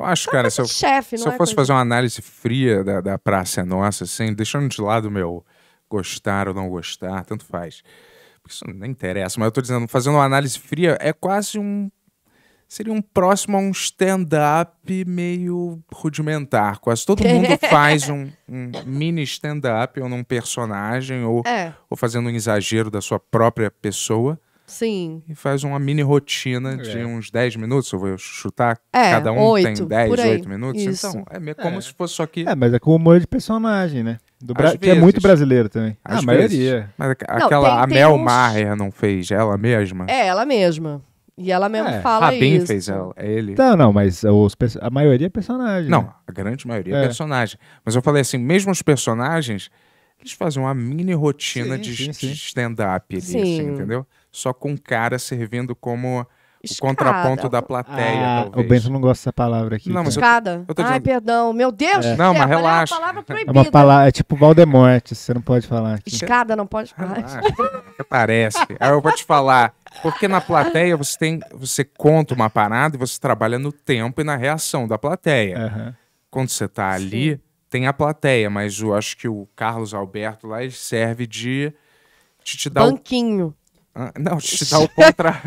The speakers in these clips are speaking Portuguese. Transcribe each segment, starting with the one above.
Eu acho, cara, se eu, se eu é fosse fazer uma análise fria da, da praça nossa, assim, deixando de lado o meu gostar ou não gostar, tanto faz. Porque isso não interessa, mas eu tô dizendo, fazendo uma análise fria é quase um. Seria um próximo a um stand-up meio rudimentar. Quase todo mundo faz um, um mini stand-up ou num personagem ou, é. ou fazendo um exagero da sua própria pessoa. Sim. E faz uma mini rotina é. de uns 10 minutos, eu vou chutar. É, cada um 8, tem 10, 8 minutos. Isso. Então, é meio como é. se fosse só que. É, mas é com humor de personagem, né? Do Bra... Que é muito brasileiro também. Ah, a maioria. Mas aquela, não, tem, a tem Mel uns... Maher não fez ela mesma? É, ela mesma. E ela mesmo é, fala Rabin isso. fez ela, é ele. Não, tá, não, mas os, a maioria é personagem. Não, né? a grande maioria é. é. personagem. Mas eu falei assim, mesmo os personagens, eles fazem uma mini rotina sim, de, de stand-up ali, assim, entendeu? só com cara servindo como Escada. o contraponto da plateia. Ah, o Bento não gosta dessa palavra aqui. Não, mas Escada. Eu eu tô Ai, perdão. Meu Deus! É. Não, mas relaxa. É uma palavra proibida. É uma palavra, é tipo Valdemorte, você não pode falar. Aqui. Escada não pode falar. parece. Aí eu vou te falar. Porque na plateia você tem, você conta uma parada e você trabalha no tempo e na reação da plateia. Uhum. Quando você tá ali, Sim. tem a plateia, mas eu acho que o Carlos Alberto lá ele serve de, de te dar banquinho. Ah, não, te dá o, contra...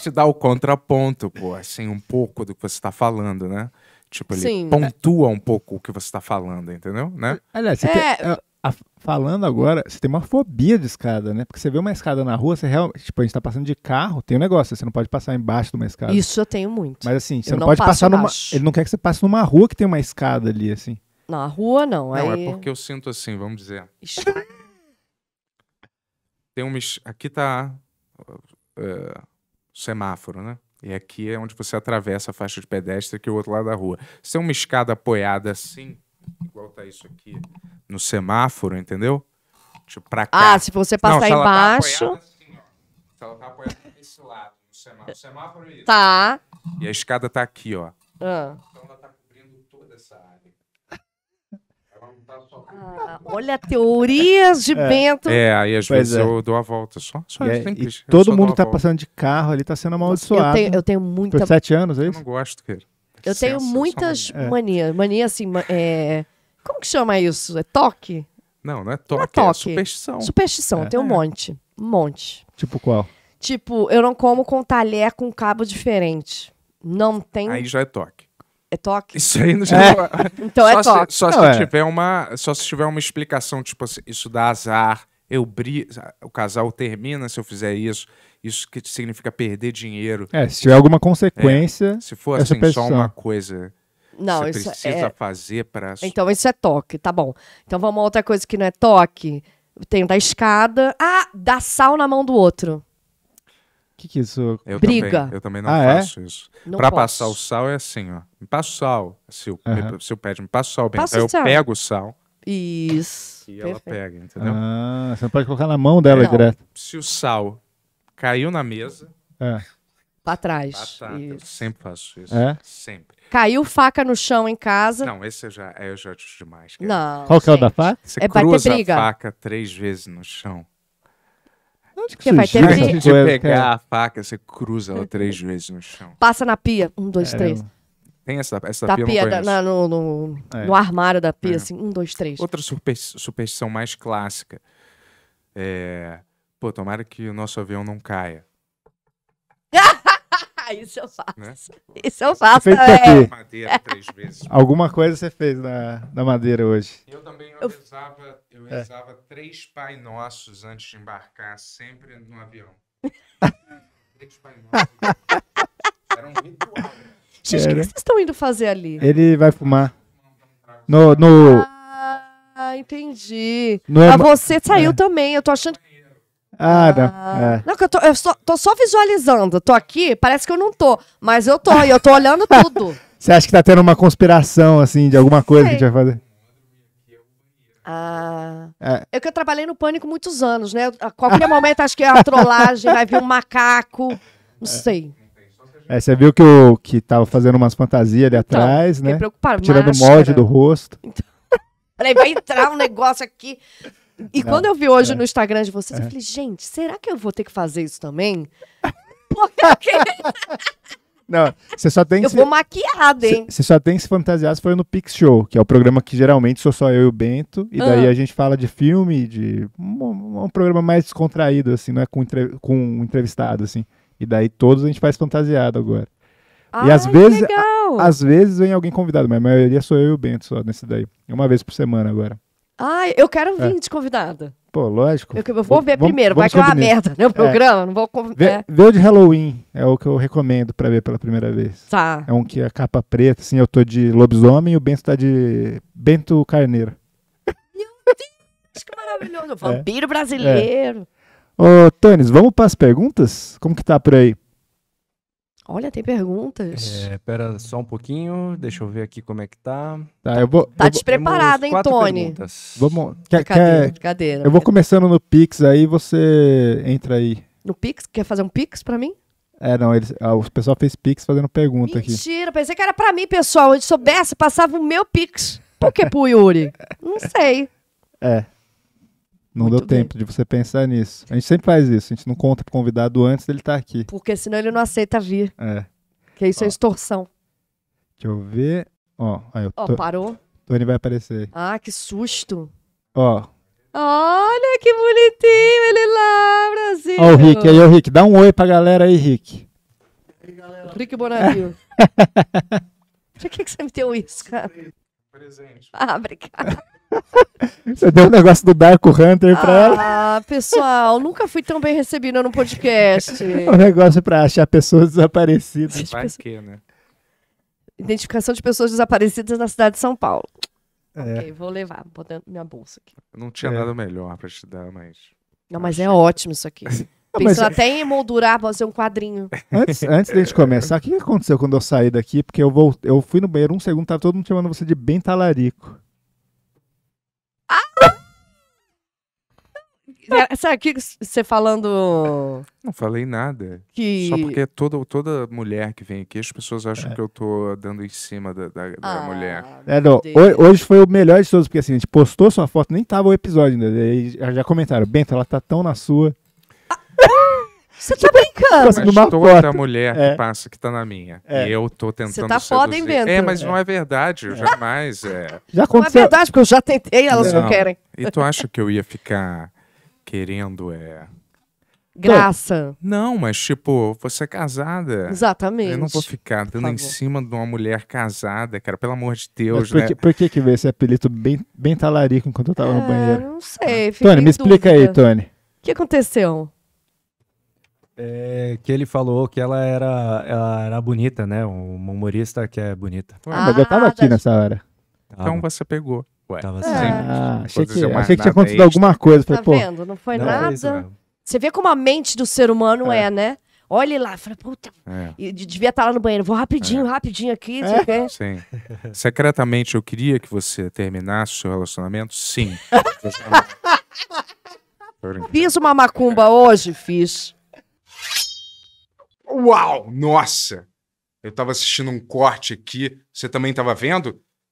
te dá o contraponto, pô, assim, um pouco do que você está falando, né? Tipo, ele Sim. pontua um pouco o que você está falando, entendeu? Né? Aliás, você é... tem, ah, a, a, falando agora, você tem uma fobia de escada, né? Porque você vê uma escada na rua, você realmente. Tipo, a gente está passando de carro, tem um negócio, você não pode passar embaixo de uma escada. Isso eu tenho muito. Mas assim, você não, não, pode passar embaixo. numa. Ele não quer que você passe numa rua que tem uma escada ali, assim. Na rua, não. Não, é aí... é porque eu sinto assim, vamos dizer tem um. Aqui tá. Uh, semáforo, né? E aqui é onde você atravessa a faixa de pedestre, que é o outro lado da rua. Se tem é uma escada apoiada assim, igual tá isso aqui, no semáforo, entendeu? Tipo, pra cá. Ah, se você passar Não, se embaixo. Ela tá assim, ó. Se ela tá apoiada nesse lado, no semáforo. semáforo é isso. Tá. E a escada tá aqui, ó. Ah. Então ela tá cobrindo toda essa área. Ah, ah, olha, teorias de é. Bento. É, aí às pois vezes é. eu dou a volta. Só, só E é, todo mundo tá passando de carro ali, tá sendo amaldiçoado. Eu tenho, eu tenho muita. Por sete anos, é isso? Eu não gosto, queira. Eu tenho muitas é. manias, manias. Mania assim, é... como que chama isso? É toque? Não, não é toque, não é, toque. superstição. Superstição, é. tem um monte. Um monte. Tipo qual? Tipo, eu não como com talher com cabo diferente. Não tem. Aí já é toque. É toque? Isso aí não já é. Então é só é toque. Se, só, não, se é. tiver uma, só se tiver uma explicação, tipo assim, isso dá azar, eu bri... o casal termina se eu fizer isso, isso que significa perder dinheiro. É, se tiver alguma consequência. É, se for assim, só uma coisa. Não, você isso é precisa é... fazer para. Então isso é toque, tá bom. Então vamos a outra coisa que não é toque. Tem da escada. Ah, dá sal na mão do outro que, que é isso? Eu Briga. Também, eu também não ah, é? faço é? isso. Não pra posso. passar o sal é assim, ó. Me passa o sal. Se o, uhum. se o pede, me passa o sal. Bem. Passa então, o sal. eu pego o sal. Isso. E Perfeito. ela pega, entendeu? Ah, você não pode colocar na mão dela não. direto. Se o sal caiu na mesa. É. Pra trás. Pra trás. Eu sempre faço isso. É? Sempre. Caiu faca no chão em casa. Não, esse eu já, eu já acho demais. Cara. Não. Qual que é o da faca? Você é cruza a faca três vezes no chão. Onde que você vai ter que de pegar é. a faca, você cruza ela três vezes no chão. Passa na pia. Um, dois, é, três. Tem essa, essa da pia, pia da, na, no, no, é. no, armário da pia, é. assim, um, dois, três. Outra superstição mais clássica é... Pô, tomara que o nosso avião não caia. Ah, isso eu faço. Né? Isso eu faço Feito também. Madeira três vezes. Alguma coisa você fez na, na madeira hoje. Eu também eu rezava, eu rezava é. três Pai Nossos antes de embarcar, sempre no avião. três Pai Nossos. Era um ritual. Gente, o que vocês estão indo fazer ali? Ele vai fumar. No, no... Ah, entendi. No... É ah, você saiu é. também. Eu tô achando que ah, não. Ah. É. Não, que eu, tô, eu só, tô só visualizando. Tô aqui, parece que eu não tô, mas eu tô e eu tô olhando tudo. Você acha que tá tendo uma conspiração, assim, de alguma coisa Sei. que a gente vai fazer? Ah, é. Eu é que eu trabalhei no pânico muitos anos, né? A qualquer momento acho que é a trollagem, vai vir um macaco, não é. sei. É, você viu que eu que tava fazendo umas fantasias ali então, atrás, né? Tirando o molde do rosto. Então, peraí, vai entrar um negócio aqui. E não, é. quando eu vi hoje é, no Instagram de vocês, é. eu falei, gente, será que eu vou ter que fazer isso também? Porque... Não, você só tem que. Eu se... vou maquiada, hein? Você só tem que se fantasiar se for no Pix Show, que é o programa que geralmente sou só eu e o Bento. E daí ah. a gente fala de filme, de. Um, um programa mais descontraído, assim, não é com, entre... com um entrevistado, assim. E daí todos a gente faz fantasiado agora. Ah, e às vezes. A, às vezes vem alguém convidado, mas a maioria sou eu e o Bento só nesse daí. Uma vez por semana agora. Ah, eu quero é. vir é. de convidada. Pô, lógico. Eu, eu vou ver vamos, primeiro, vamos vai que é uma merda, né? O é. programa, é. não vou... convidar. Vê, é. vê o de Halloween, é o que eu recomendo pra ver pela primeira vez. Tá. É um que é capa preta, assim, eu tô de lobisomem e o Bento tá de Bento Carneiro. Meu Deus, que maravilhoso. Vampiro brasileiro. É. Ô, Tânis, vamos para as perguntas? Como que tá por aí? Olha, tem perguntas. É, pera só um pouquinho, deixa eu ver aqui como é que tá. Tá, eu vou, tá eu despreparado, hein, Tony? Perguntas. Vamos. Quer, brincadeira, quer, Eu vou começando no Pix, aí você entra aí. No Pix? Quer fazer um Pix pra mim? É, não, eles, ah, o pessoal fez Pix fazendo pergunta Mentira, aqui. Mentira, pensei que era pra mim, pessoal. Eu soubesse, passava o meu Pix. Por que pro Yuri? não sei. É. Não Muito deu bem. tempo de você pensar nisso. A gente sempre faz isso, a gente não conta pro convidado antes dele estar tá aqui. Porque senão ele não aceita vir. É. Que isso é Ó. é extorsão. Deixa eu ver. Ó, aí eu Ó, parou. Tony vai aparecer. Ah, que susto. Ó. Olha que bonitinho ele lá, Brasil. Ó o Rick aí, o Rick. Dá um oi pra galera aí, Rick. E aí, galera. Rick Bonavio. Por que, que você me deu isso, cara? Presente. Ah, obrigado. Você deu um negócio do Dark Hunter pra ah, ela. Ah, pessoal, nunca fui tão bem recebida no podcast. um negócio pra achar pessoas desaparecidas. Pra pessoa... quê, né? Identificação de pessoas desaparecidas na cidade de São Paulo. É. Ok, vou levar, vou dentro minha bolsa aqui. Não tinha é. nada melhor pra te dar, mas. Não, mas é ótimo isso aqui. Pensou mas... É- até em emoldurar, fazer um quadrinho. Antes, antes de a gente começar, o que aconteceu quando eu saí daqui? Porque eu, vou, eu fui no banheiro um segundo, tava todo mundo chamando você de bem talarico. É, sabe que você falando. Não falei nada. Que... Só porque toda, toda mulher que vem aqui, as pessoas acham é. que eu tô dando em cima da, da, da ah, mulher. É, não, hoje foi o melhor de todos, porque assim, a gente postou sua foto, nem tava o episódio ainda. Né? aí Já, comentaram, Bento, ela tá tão na sua. Você ah, tá brincando. Assim, mas numa toda foto. mulher é. que passa que tá na minha. É. eu tô tentando Você tá foda, hein, Bento? É, mas é. não é verdade. Eu é. jamais... É. Já aconteceu. Não é verdade, porque eu já tentei, elas não, não querem. E tu acha que eu ia ficar querendo é. Graça. Não, mas tipo, você é casada. Exatamente. Eu não vou ficar dando em cima de uma mulher casada, cara, pelo amor de Deus, mas por né? Que, por que que veio esse apelido bem, bem talarico enquanto eu tava é, no ah, banheiro? não sei. Tony, me explica aí, Tony. O que aconteceu? É que ele falou que ela era, ela era bonita, né? Uma humorista que é bonita. Ah, ah mas eu tava aqui nessa hora. Então você pegou. Ué, tava assim. achei que, achei que tinha acontecido alguma coisa. Tá falei, vendo? Não foi não nada. Você vê como a mente do ser humano é, é né? Olha lá, fala, puta. É. devia estar tá lá no banheiro. Vou rapidinho, é. rapidinho aqui. É. Sim. Secretamente, eu queria que você terminasse o seu relacionamento? Sim. Fiz uma macumba hoje? Fiz. Uau! Nossa! Eu tava assistindo um corte aqui. Você também tava vendo?